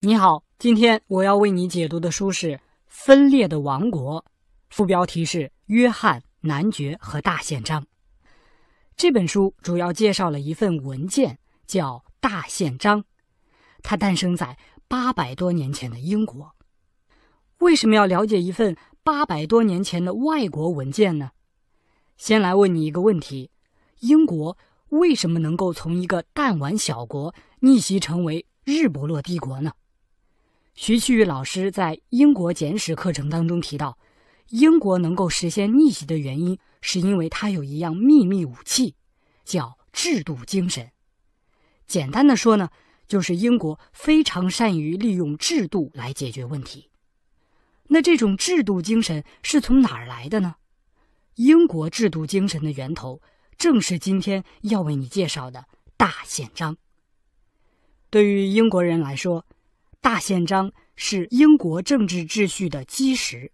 你好，今天我要为你解读的书是《分裂的王国》，副标题是《约翰男爵和大宪章》。这本书主要介绍了一份文件，叫《大宪章》，它诞生在八百多年前的英国。为什么要了解一份八百多年前的外国文件呢？先来问你一个问题：英国为什么能够从一个弹丸小国逆袭成为日不落帝国呢？徐旭玉老师在英国简史课程当中提到，英国能够实现逆袭的原因，是因为它有一样秘密武器，叫制度精神。简单的说呢，就是英国非常善于利用制度来解决问题。那这种制度精神是从哪儿来的呢？英国制度精神的源头，正是今天要为你介绍的大宪章。对于英国人来说，大宪章是英国政治秩序的基石，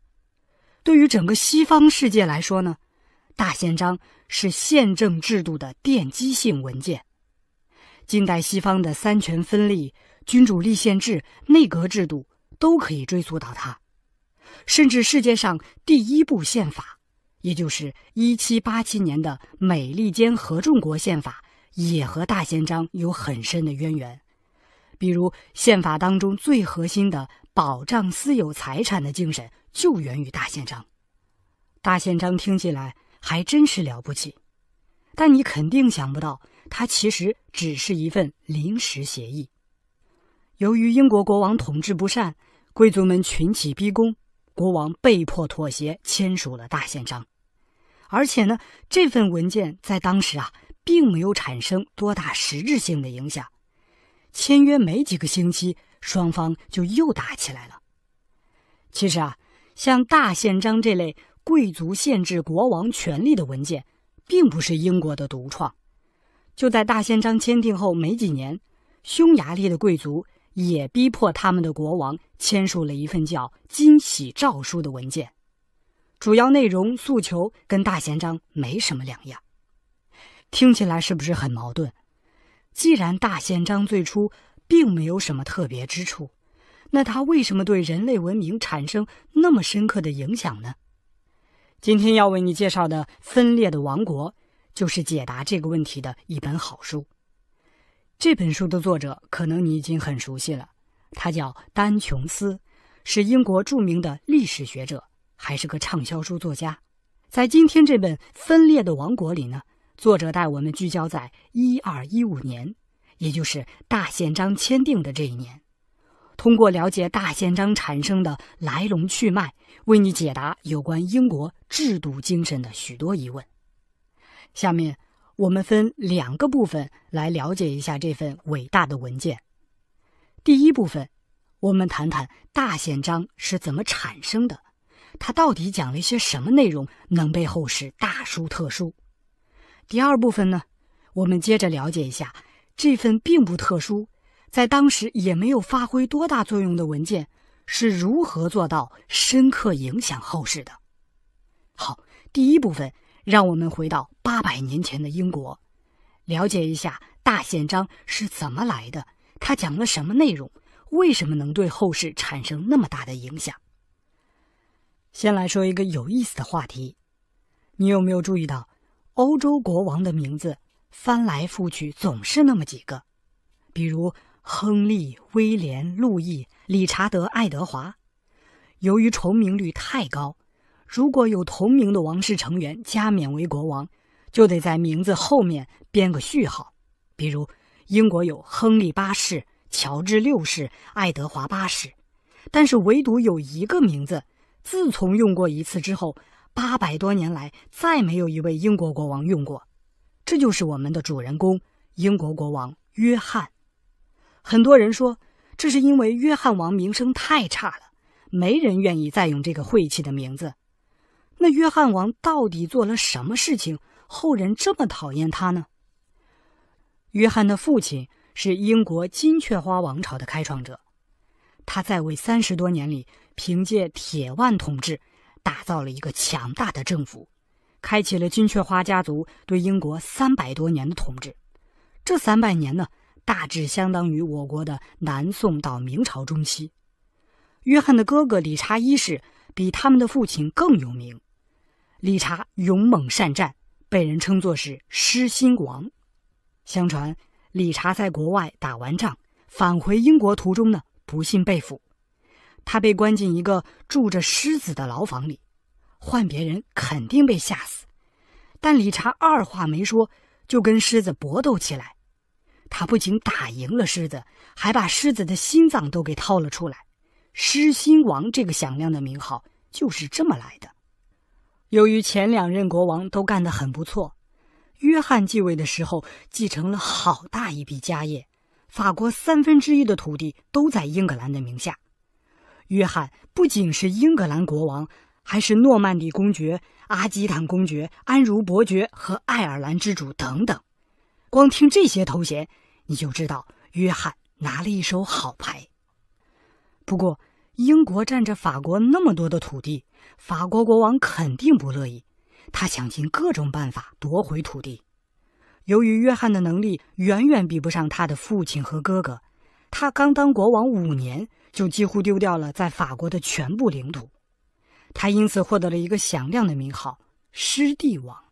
对于整个西方世界来说呢，大宪章是宪政制度的奠基性文件。近代西方的三权分立、君主立宪制、内阁制度都可以追溯到它。甚至世界上第一部宪法，也就是1787年的美利坚合众国宪法，也和大宪章有很深的渊源。比如，宪法当中最核心的保障私有财产的精神，就源于大宪章。大宪章听起来还真是了不起，但你肯定想不到，它其实只是一份临时协议。由于英国国王统治不善，贵族们群起逼宫，国王被迫妥协，签署了大宪章。而且呢，这份文件在当时啊，并没有产生多大实质性的影响。签约没几个星期，双方就又打起来了。其实啊，像《大宪章》这类贵族限制国王权力的文件，并不是英国的独创。就在《大宪章》签订后没几年，匈牙利的贵族也逼迫他们的国王签署了一份叫《金喜诏书》的文件，主要内容诉求跟《大宪章》没什么两样。听起来是不是很矛盾？既然大宪章最初并没有什么特别之处，那它为什么对人类文明产生那么深刻的影响呢？今天要为你介绍的《分裂的王国》就是解答这个问题的一本好书。这本书的作者可能你已经很熟悉了，他叫丹·琼斯，是英国著名的历史学者，还是个畅销书作家。在今天这本《分裂的王国》里呢。作者带我们聚焦在一二一五年，也就是《大宪章》签订的这一年，通过了解《大宪章》产生的来龙去脉，为你解答有关英国制度精神的许多疑问。下面，我们分两个部分来了解一下这份伟大的文件。第一部分，我们谈谈《大宪章》是怎么产生的，它到底讲了一些什么内容，能被后世大书特书。第二部分呢，我们接着了解一下这份并不特殊，在当时也没有发挥多大作用的文件是如何做到深刻影响后世的。好，第一部分，让我们回到八百年前的英国，了解一下《大宪章》是怎么来的，它讲了什么内容，为什么能对后世产生那么大的影响。先来说一个有意思的话题，你有没有注意到？欧洲国王的名字翻来覆去总是那么几个，比如亨利、威廉、路易、理查德、爱德华。由于重名率太高，如果有同名的王室成员加冕为国王，就得在名字后面编个序号。比如英国有亨利八世、乔治六世、爱德华八世，但是唯独有一个名字，自从用过一次之后。八百多年来，再没有一位英国国王用过。这就是我们的主人公，英国国王约翰。很多人说，这是因为约翰王名声太差了，没人愿意再用这个晦气的名字。那约翰王到底做了什么事情，后人这么讨厌他呢？约翰的父亲是英国金雀花王朝的开创者，他在位三十多年里，凭借铁腕统治。打造了一个强大的政府，开启了金雀花家族对英国三百多年的统治。这三百年呢，大致相当于我国的南宋到明朝中期。约翰的哥哥理查一世比他们的父亲更有名。理查勇猛善战，被人称作是狮心王。相传，理查在国外打完仗，返回英国途中呢，不幸被俘。他被关进一个住着狮子的牢房里，换别人肯定被吓死。但理查二话没说，就跟狮子搏斗起来。他不仅打赢了狮子，还把狮子的心脏都给掏了出来。狮心王这个响亮的名号就是这么来的。由于前两任国王都干得很不错，约翰继位的时候继承了好大一笔家业，法国三分之一的土地都在英格兰的名下。约翰不仅是英格兰国王，还是诺曼底公爵、阿基坦公爵、安茹伯爵和爱尔兰之主等等。光听这些头衔，你就知道约翰拿了一手好牌。不过，英国占着法国那么多的土地，法国国王肯定不乐意。他想尽各种办法夺回土地。由于约翰的能力远远比不上他的父亲和哥哥，他刚当国王五年。就几乎丢掉了在法国的全部领土，他因此获得了一个响亮的名号——失地王。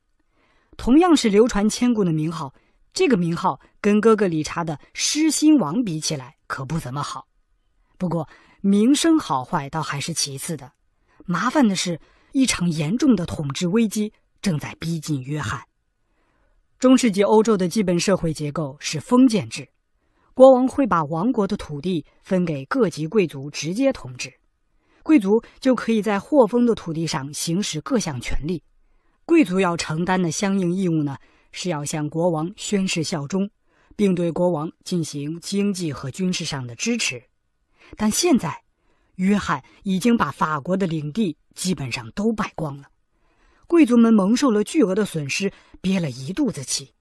同样是流传千古的名号，这个名号跟哥哥理查的失心王比起来可不怎么好。不过名声好坏倒还是其次的，麻烦的是，一场严重的统治危机正在逼近约翰。中世纪欧洲的基本社会结构是封建制。国王会把王国的土地分给各级贵族直接统治，贵族就可以在获封的土地上行使各项权利。贵族要承担的相应义务呢，是要向国王宣誓效忠，并对国王进行经济和军事上的支持。但现在，约翰已经把法国的领地基本上都败光了，贵族们蒙受了巨额的损失，憋了一肚子气。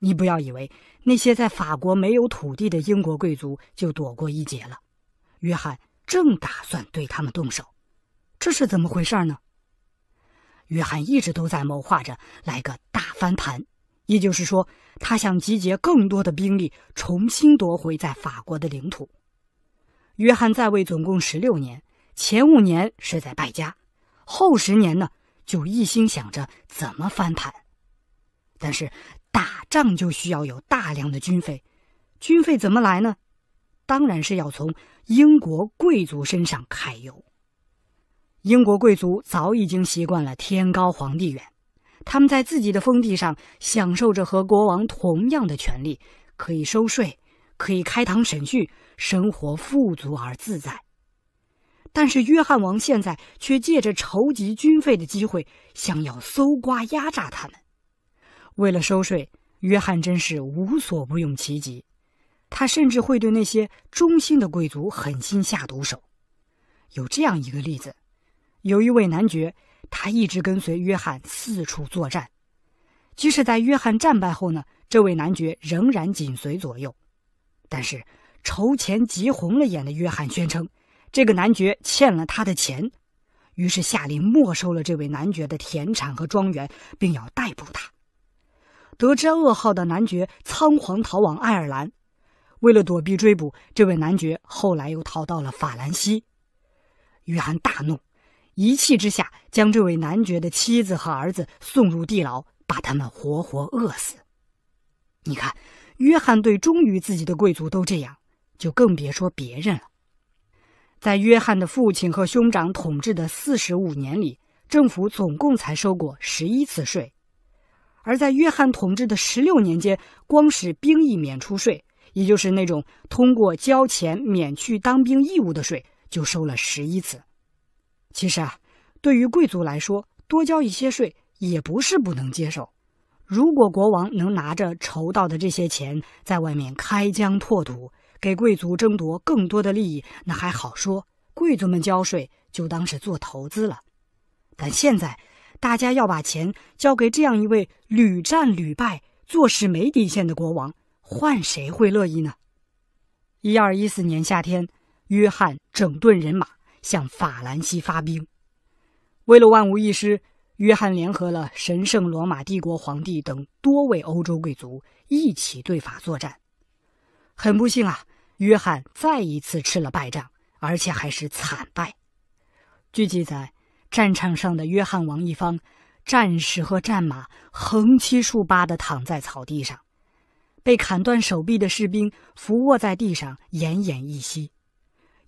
你不要以为那些在法国没有土地的英国贵族就躲过一劫了。约翰正打算对他们动手，这是怎么回事呢？约翰一直都在谋划着来个大翻盘，也就是说，他想集结更多的兵力，重新夺回在法国的领土。约翰在位总共十六年，前五年是在败家，后十年呢就一心想着怎么翻盘，但是。打仗就需要有大量的军费，军费怎么来呢？当然是要从英国贵族身上揩油。英国贵族早已经习惯了天高皇帝远，他们在自己的封地上享受着和国王同样的权利，可以收税，可以开堂审讯，生活富足而自在。但是约翰王现在却借着筹集军费的机会，想要搜刮压榨他们。为了收税，约翰真是无所不用其极。他甚至会对那些忠心的贵族狠心下毒手。有这样一个例子：有一位男爵，他一直跟随约翰四处作战。即使在约翰战败后呢，这位男爵仍然紧随左右。但是筹钱急红了眼的约翰宣称，这个男爵欠了他的钱，于是下令没收了这位男爵的田产和庄园，并要逮捕他。得知噩耗的男爵仓皇逃往爱尔兰，为了躲避追捕，这位男爵后来又逃到了法兰西。约翰大怒，一气之下将这位男爵的妻子和儿子送入地牢，把他们活活饿死。你看，约翰对忠于自己的贵族都这样，就更别说别人了。在约翰的父亲和兄长统治的四十五年里，政府总共才收过十一次税。而在约翰统治的十六年间，光是兵役免除税，也就是那种通过交钱免去当兵义务的税，就收了十一次。其实啊，对于贵族来说，多交一些税也不是不能接受。如果国王能拿着筹到的这些钱在外面开疆拓土，给贵族争夺更多的利益，那还好说，贵族们交税就当是做投资了。但现在，大家要把钱交给这样一位屡战屡败、做事没底线的国王，换谁会乐意呢？一二一四年夏天，约翰整顿人马，向法兰西发兵。为了万无一失，约翰联合了神圣罗马帝国皇帝等多位欧洲贵族，一起对法作战。很不幸啊，约翰再一次吃了败仗，而且还是惨败。据记载。战场上的约翰王一方，战士和战马横七竖八的躺在草地上，被砍断手臂的士兵伏卧在地上奄奄一息，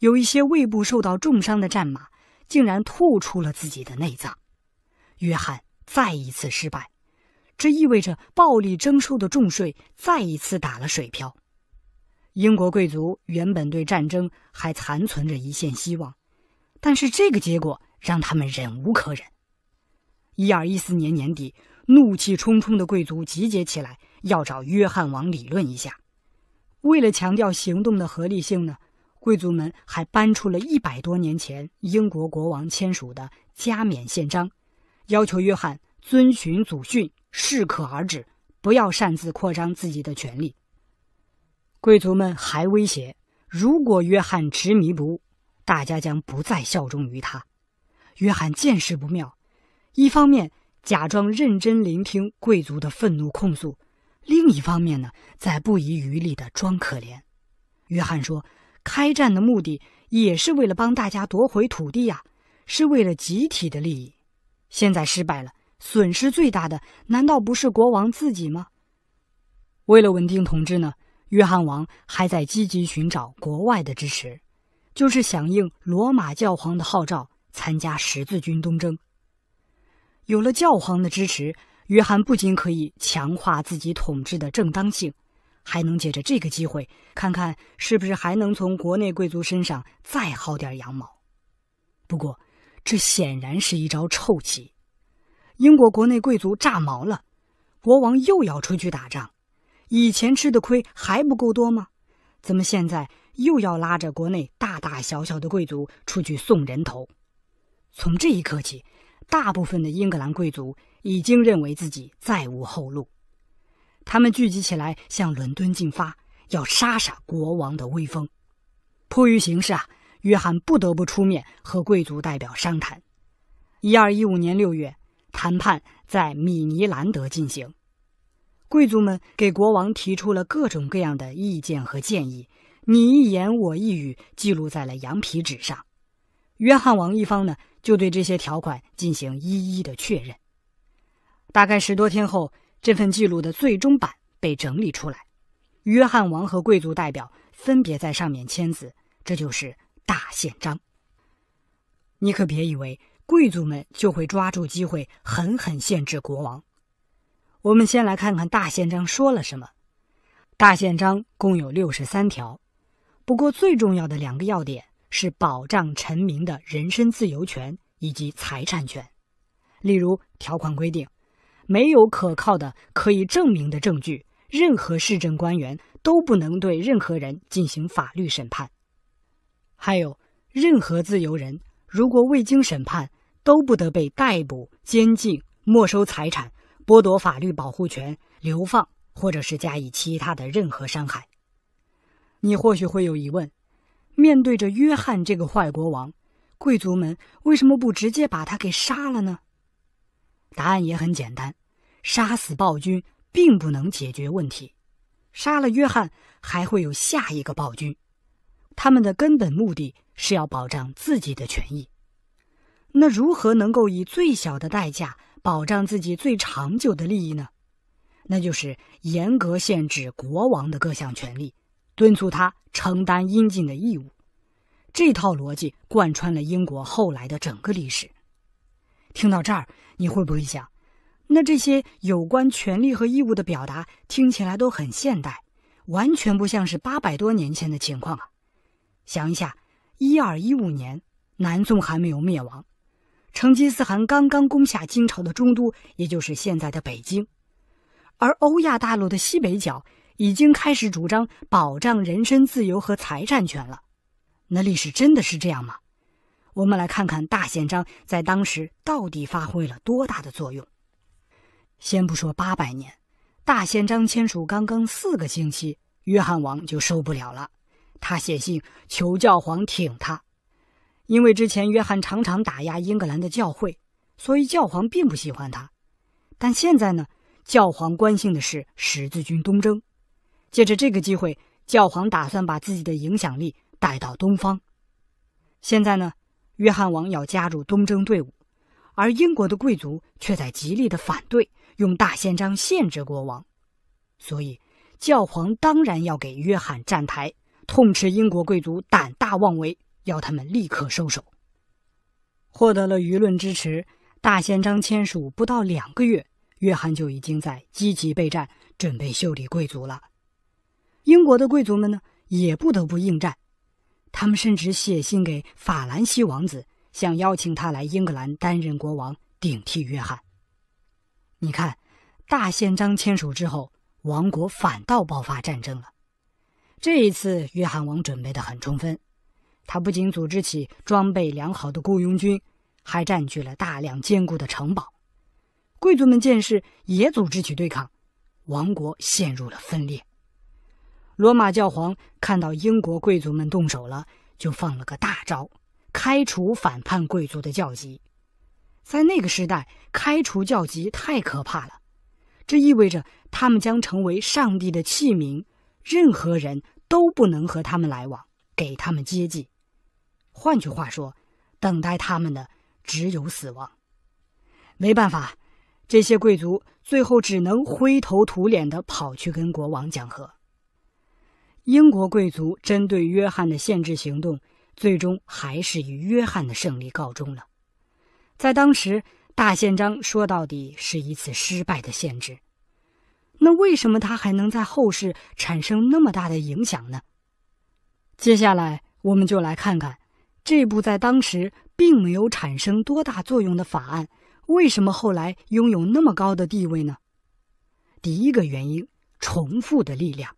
有一些胃部受到重伤的战马竟然吐出了自己的内脏。约翰再一次失败，这意味着暴力征收的重税再一次打了水漂。英国贵族原本对战争还残存着一线希望，但是这个结果。让他们忍无可忍。一二一四年年底，怒气冲冲的贵族集结起来，要找约翰王理论一下。为了强调行动的合理性呢，贵族们还搬出了一百多年前英国国王签署的《加冕宪章》，要求约翰遵循祖训，适可而止，不要擅自扩张自己的权利。贵族们还威胁，如果约翰执迷不悟，大家将不再效忠于他。约翰见势不妙，一方面假装认真聆听贵族的愤怒控诉，另一方面呢，在不遗余力的装可怜。约翰说：“开战的目的也是为了帮大家夺回土地呀，是为了集体的利益。现在失败了，损失最大的难道不是国王自己吗？”为了稳定统治呢，约翰王还在积极寻找国外的支持，就是响应罗马教皇的号召。参加十字军东征，有了教皇的支持，约翰不仅可以强化自己统治的正当性，还能借着这个机会看看是不是还能从国内贵族身上再薅点羊毛。不过，这显然是一招臭棋。英国国内贵族炸毛了，国王又要出去打仗，以前吃的亏还不够多吗？怎么现在又要拉着国内大大小小的贵族出去送人头？从这一刻起，大部分的英格兰贵族已经认为自己再无后路，他们聚集起来向伦敦进发，要杀杀国王的威风。迫于形势啊，约翰不得不出面和贵族代表商谈。1215年6月，谈判在米尼兰德进行，贵族们给国王提出了各种各样的意见和建议，你一言我一语，记录在了羊皮纸上。约翰王一方呢？就对这些条款进行一一的确认。大概十多天后，这份记录的最终版被整理出来，约翰王和贵族代表分别在上面签字，这就是《大宪章》。你可别以为贵族们就会抓住机会狠狠限制国王。我们先来看看《大宪章》说了什么。《大宪章》共有六十三条，不过最重要的两个要点。是保障臣民的人身自由权以及财产权。例如，条款规定，没有可靠的可以证明的证据，任何市政官员都不能对任何人进行法律审判。还有，任何自由人如果未经审判，都不得被逮捕、监禁、没收财产、剥夺法律保护权、流放，或者是加以其他的任何伤害。你或许会有疑问。面对着约翰这个坏国王，贵族们为什么不直接把他给杀了呢？答案也很简单，杀死暴君并不能解决问题，杀了约翰还会有下一个暴君。他们的根本目的是要保障自己的权益。那如何能够以最小的代价保障自己最长久的利益呢？那就是严格限制国王的各项权利。敦促他承担应尽的义务，这套逻辑贯穿了英国后来的整个历史。听到这儿，你会不会想，那这些有关权利和义务的表达听起来都很现代，完全不像是八百多年前的情况啊？想一下，一二一五年，南宋还没有灭亡，成吉思汗刚刚攻下金朝的中都，也就是现在的北京，而欧亚大陆的西北角。已经开始主张保障人身自由和财产权了，那历史真的是这样吗？我们来看看大宪章在当时到底发挥了多大的作用。先不说八百年，大宪章签署刚刚四个星期，约翰王就受不了了，他写信求教皇挺他，因为之前约翰常常打压英格兰的教会，所以教皇并不喜欢他，但现在呢，教皇关心的是十字军东征。借着这个机会，教皇打算把自己的影响力带到东方。现在呢，约翰王要加入东征队伍，而英国的贵族却在极力的反对，用大宪章限制国王。所以，教皇当然要给约翰站台，痛斥英国贵族胆大妄为，要他们立刻收手。获得了舆论支持，大宪章签署不到两个月，约翰就已经在积极备战，准备修理贵族了。英国的贵族们呢，也不得不应战，他们甚至写信给法兰西王子，想邀请他来英格兰担任国王，顶替约翰。你看，大宪章签署之后，王国反倒爆发战争了。这一次，约翰王准备的很充分，他不仅组织起装备良好的雇佣军，还占据了大量坚固的城堡。贵族们见势也组织起对抗，王国陷入了分裂。罗马教皇看到英国贵族们动手了，就放了个大招：开除反叛贵族的教籍。在那个时代，开除教籍太可怕了，这意味着他们将成为上帝的器皿，任何人都不能和他们来往，给他们接济。换句话说，等待他们的只有死亡。没办法，这些贵族最后只能灰头土脸的跑去跟国王讲和。英国贵族针对约翰的限制行动，最终还是以约翰的胜利告终了。在当时，大宪章说到底是一次失败的限制。那为什么他还能在后世产生那么大的影响呢？接下来，我们就来看看这部在当时并没有产生多大作用的法案，为什么后来拥有那么高的地位呢？第一个原因：重复的力量。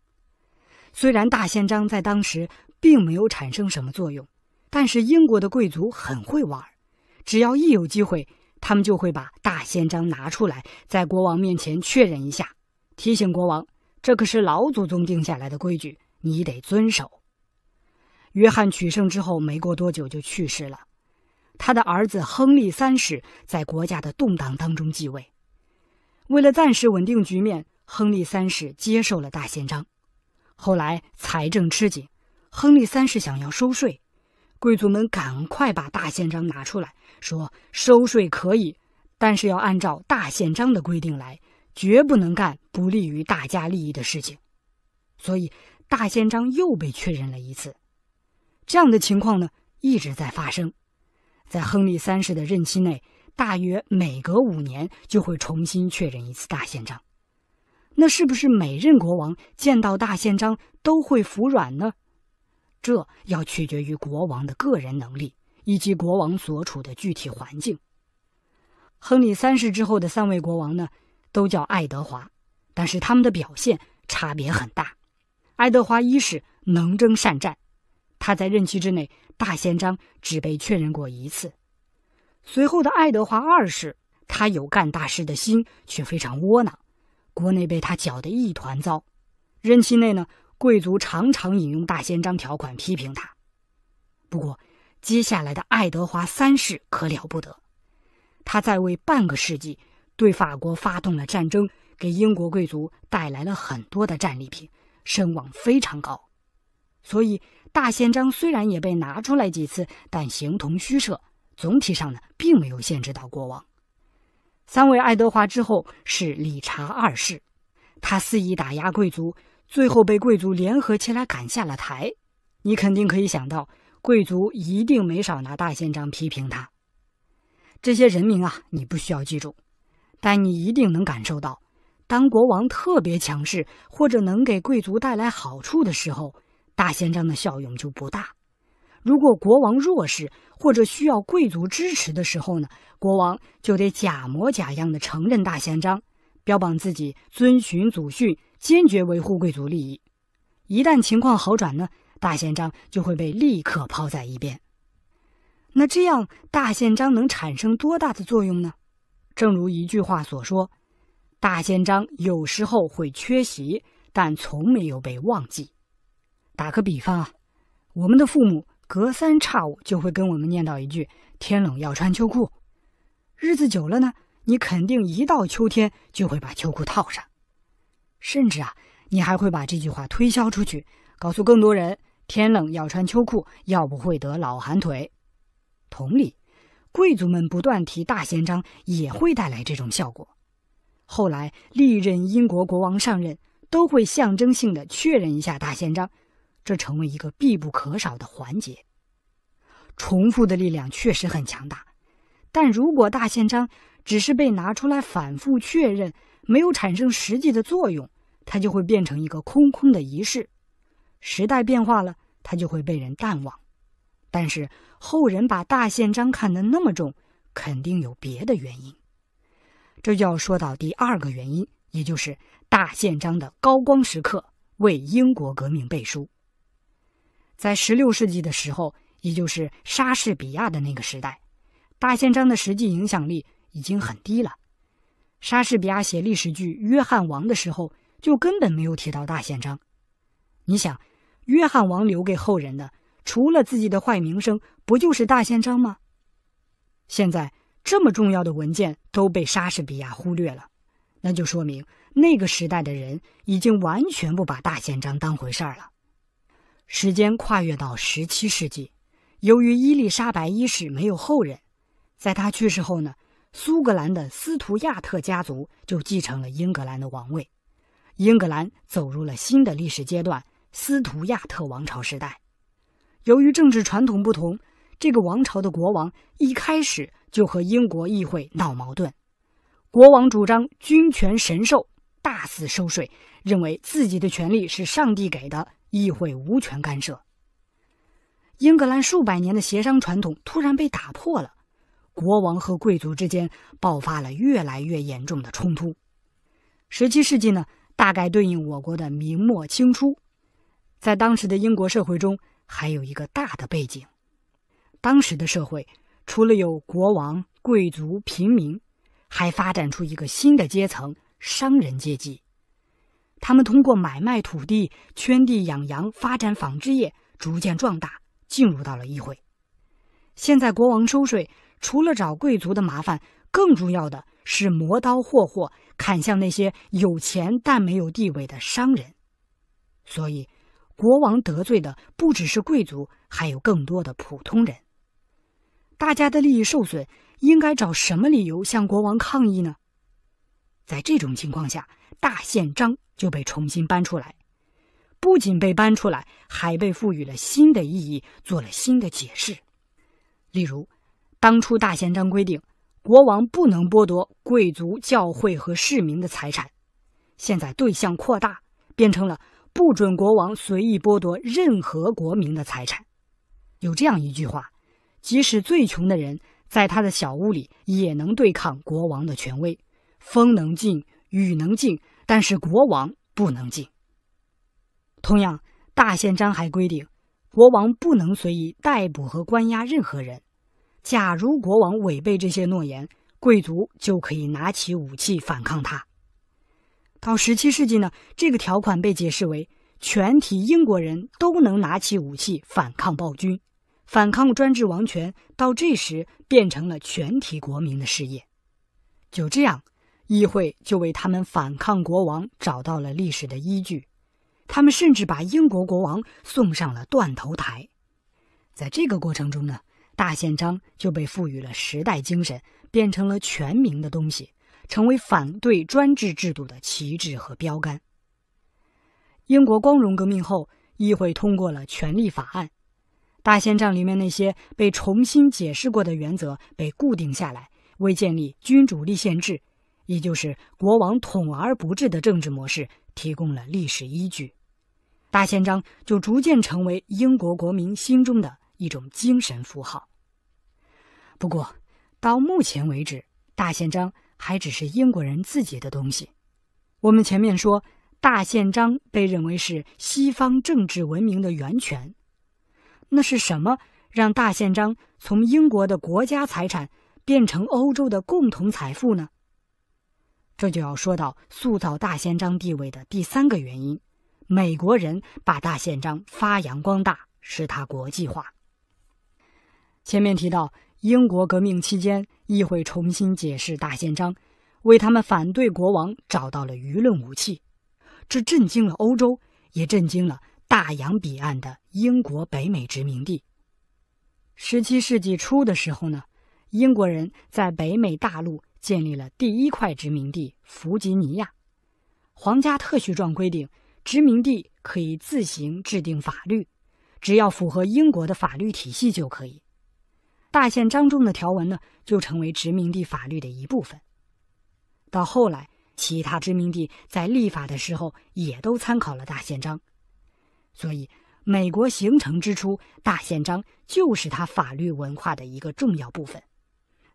虽然《大宪章》在当时并没有产生什么作用，但是英国的贵族很会玩，只要一有机会，他们就会把《大宪章》拿出来，在国王面前确认一下，提醒国王，这可是老祖宗定下来的规矩，你得遵守。约翰取胜之后没过多久就去世了，他的儿子亨利三世在国家的动荡当中继位，为了暂时稳定局面，亨利三世接受了《大宪章》。后来财政吃紧，亨利三世想要收税，贵族们赶快把大宪章拿出来说：“收税可以，但是要按照大宪章的规定来，绝不能干不利于大家利益的事情。”所以，大宪章又被确认了一次。这样的情况呢，一直在发生，在亨利三世的任期内，大约每隔五年就会重新确认一次大宪章。那是不是每任国王见到大宪章都会服软呢？这要取决于国王的个人能力以及国王所处的具体环境。亨利三世之后的三位国王呢，都叫爱德华，但是他们的表现差别很大。爱德华一世能征善战，他在任期之内，大宪章只被确认过一次。随后的爱德华二世，他有干大事的心，却非常窝囊。国内被他搅得一团糟，任期内呢，贵族常常引用大宪章条款批评他。不过，接下来的爱德华三世可了不得，他在位半个世纪，对法国发动了战争，给英国贵族带来了很多的战利品，声望非常高。所以，大宪章虽然也被拿出来几次，但形同虚设，总体上呢，并没有限制到国王。三位爱德华之后是理查二世，他肆意打压贵族，最后被贵族联合起来赶下了台。你肯定可以想到，贵族一定没少拿大宪章批评他。这些人名啊，你不需要记住，但你一定能感受到，当国王特别强势或者能给贵族带来好处的时候，大宪章的效用就不大。如果国王弱势或者需要贵族支持的时候呢，国王就得假模假样的承认大宪章，标榜自己遵循祖训，坚决维护贵族利益。一旦情况好转呢，大宪章就会被立刻抛在一边。那这样大宪章能产生多大的作用呢？正如一句话所说：“大宪章有时候会缺席，但从没有被忘记。”打个比方啊，我们的父母。隔三差五就会跟我们念叨一句“天冷要穿秋裤”，日子久了呢，你肯定一到秋天就会把秋裤套上，甚至啊，你还会把这句话推销出去，告诉更多人“天冷要穿秋裤，要不会得老寒腿”。同理，贵族们不断提大宪章也会带来这种效果。后来历任英国国王上任都会象征性的确认一下大宪章。这成为一个必不可少的环节。重复的力量确实很强大，但如果大宪章只是被拿出来反复确认，没有产生实际的作用，它就会变成一个空空的仪式。时代变化了，它就会被人淡忘。但是后人把大宪章看得那么重，肯定有别的原因。这就要说到第二个原因，也就是大宪章的高光时刻——为英国革命背书。在16世纪的时候，也就是莎士比亚的那个时代，大宪章的实际影响力已经很低了。莎士比亚写历史剧《约翰王》的时候，就根本没有提到大宪章。你想，《约翰王》留给后人的，除了自己的坏名声，不就是大宪章吗？现在这么重要的文件都被莎士比亚忽略了，那就说明那个时代的人已经完全不把大宪章当回事儿了。时间跨越到十七世纪，由于伊丽莎白一世没有后人，在她去世后呢，苏格兰的斯图亚特家族就继承了英格兰的王位，英格兰走入了新的历史阶段——斯图亚特王朝时代。由于政治传统不同，这个王朝的国王一开始就和英国议会闹矛盾。国王主张君权神授，大肆收税，认为自己的权利是上帝给的。议会无权干涉。英格兰数百年的协商传统突然被打破了，国王和贵族之间爆发了越来越严重的冲突。十七世纪呢，大概对应我国的明末清初。在当时的英国社会中，还有一个大的背景：当时的社会除了有国王、贵族、平民，还发展出一个新的阶层——商人阶级。他们通过买卖土地、圈地养羊、发展纺织业，逐渐壮大，进入到了议会。现在国王收税，除了找贵族的麻烦，更重要的是磨刀霍霍，砍向那些有钱但没有地位的商人。所以，国王得罪的不只是贵族，还有更多的普通人。大家的利益受损，应该找什么理由向国王抗议呢？在这种情况下，大宪章。就被重新搬出来，不仅被搬出来，还被赋予了新的意义，做了新的解释。例如，当初大宪章规定，国王不能剥夺贵族、教会和市民的财产，现在对象扩大，变成了不准国王随意剥夺任何国民的财产。有这样一句话：“即使最穷的人，在他的小屋里也能对抗国王的权威。风能进，雨能进。”但是国王不能进。同样，大宪章还规定，国王不能随意逮捕和关押任何人。假如国王违背这些诺言，贵族就可以拿起武器反抗他。到十七世纪呢，这个条款被解释为全体英国人都能拿起武器反抗暴君、反抗专制王权。到这时，变成了全体国民的事业。就这样。议会就为他们反抗国王找到了历史的依据，他们甚至把英国国王送上了断头台。在这个过程中呢，大宪章就被赋予了时代精神，变成了全民的东西，成为反对专制制度的旗帜和标杆。英国光荣革命后，议会通过了《权利法案》，大宪章里面那些被重新解释过的原则被固定下来，为建立君主立宪制。也就是国王统而不治的政治模式提供了历史依据，大宪章就逐渐成为英国国民心中的一种精神符号。不过，到目前为止，大宪章还只是英国人自己的东西。我们前面说，大宪章被认为是西方政治文明的源泉，那是什么让大宪章从英国的国家财产变成欧洲的共同财富呢？这就要说到塑造大宪章地位的第三个原因：美国人把大宪章发扬光大，使它国际化。前面提到，英国革命期间，议会重新解释大宪章，为他们反对国王找到了舆论武器，这震惊了欧洲，也震惊了大洋彼岸的英国北美殖民地。十七世纪初的时候呢，英国人在北美大陆。建立了第一块殖民地——弗吉尼亚。皇家特许状规定，殖民地可以自行制定法律，只要符合英国的法律体系就可以。大宪章中的条文呢，就成为殖民地法律的一部分。到后来，其他殖民地在立法的时候也都参考了大宪章。所以，美国形成之初，大宪章就是它法律文化的一个重要部分。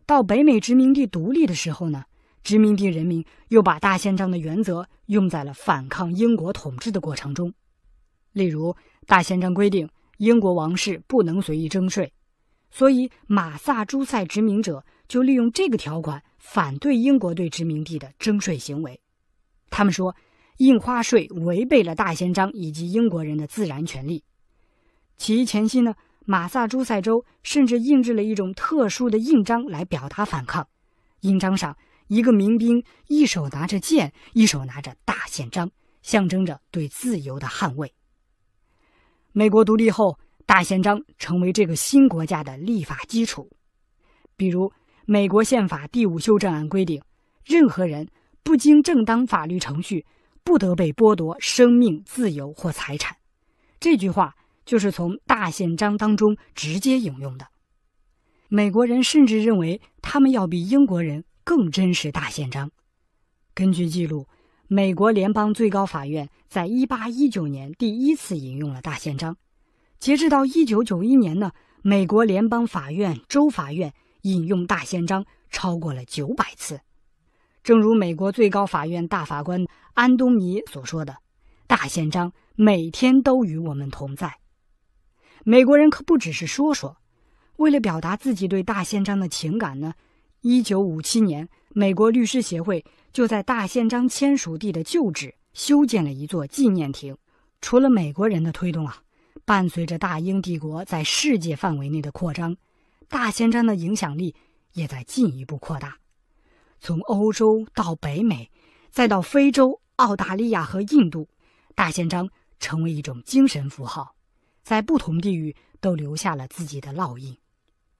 到北美殖民地独立的时候呢，殖民地人民又把《大宪章》的原则用在了反抗英国统治的过程中。例如，《大宪章》规定英国王室不能随意征税，所以马萨诸塞殖民者就利用这个条款反对英国对殖民地的征税行为。他们说，印花税违背了《大宪章》以及英国人的自然权利。起义前夕呢？马萨诸塞州甚至印制了一种特殊的印章来表达反抗，印章上一个民兵一手拿着剑，一手拿着大宪章，象征着对自由的捍卫。美国独立后，大宪章成为这个新国家的立法基础。比如，美国宪法第五修正案规定，任何人不经正当法律程序，不得被剥夺生命、自由或财产。这句话。就是从《大宪章》当中直接引用的。美国人甚至认为他们要比英国人更珍视《大宪章》。根据记录，美国联邦最高法院在1819年第一次引用了《大宪章》。截至到1991年呢，美国联邦法院、州法院引用《大宪章》超过了900次。正如美国最高法院大法官安东尼所说的：“《大宪章》每天都与我们同在。”美国人可不只是说说，为了表达自己对大宪章的情感呢。一九五七年，美国律师协会就在大宪章签署地的旧址修建了一座纪念亭。除了美国人的推动啊，伴随着大英帝国在世界范围内的扩张，大宪章的影响力也在进一步扩大。从欧洲到北美，再到非洲、澳大利亚和印度，大宪章成为一种精神符号。在不同地域都留下了自己的烙印，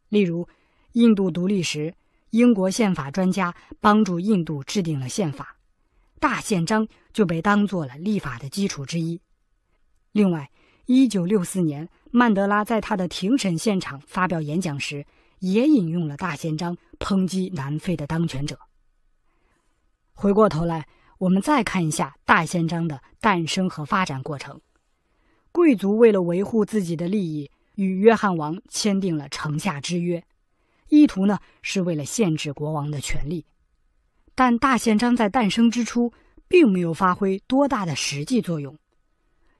例如，印度独立时，英国宪法专家帮助印度制定了宪法，大宪章就被当做了立法的基础之一。另外，1964年，曼德拉在他的庭审现场发表演讲时，也引用了大宪章，抨击南非的当权者。回过头来，我们再看一下大宪章的诞生和发展过程。贵族为了维护自己的利益，与约翰王签订了《城下之约》，意图呢是为了限制国王的权力。但《大宪章》在诞生之初，并没有发挥多大的实际作用。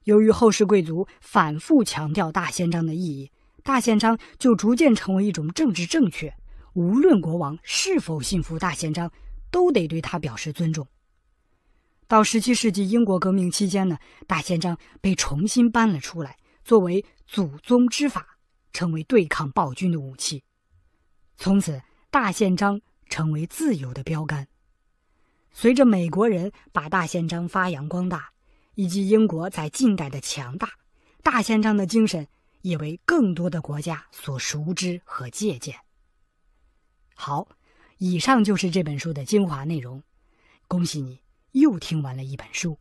由于后世贵族反复强调《大宪章》的意义，《大宪章》就逐渐成为一种政治正确，无论国王是否信服《大宪章》，都得对他表示尊重。到17世纪英国革命期间呢，大宪章被重新搬了出来，作为祖宗之法，成为对抗暴君的武器。从此，大宪章成为自由的标杆。随着美国人把大宪章发扬光大，以及英国在近代的强大，大宪章的精神也为更多的国家所熟知和借鉴。好，以上就是这本书的精华内容，恭喜你。又听完了一本书。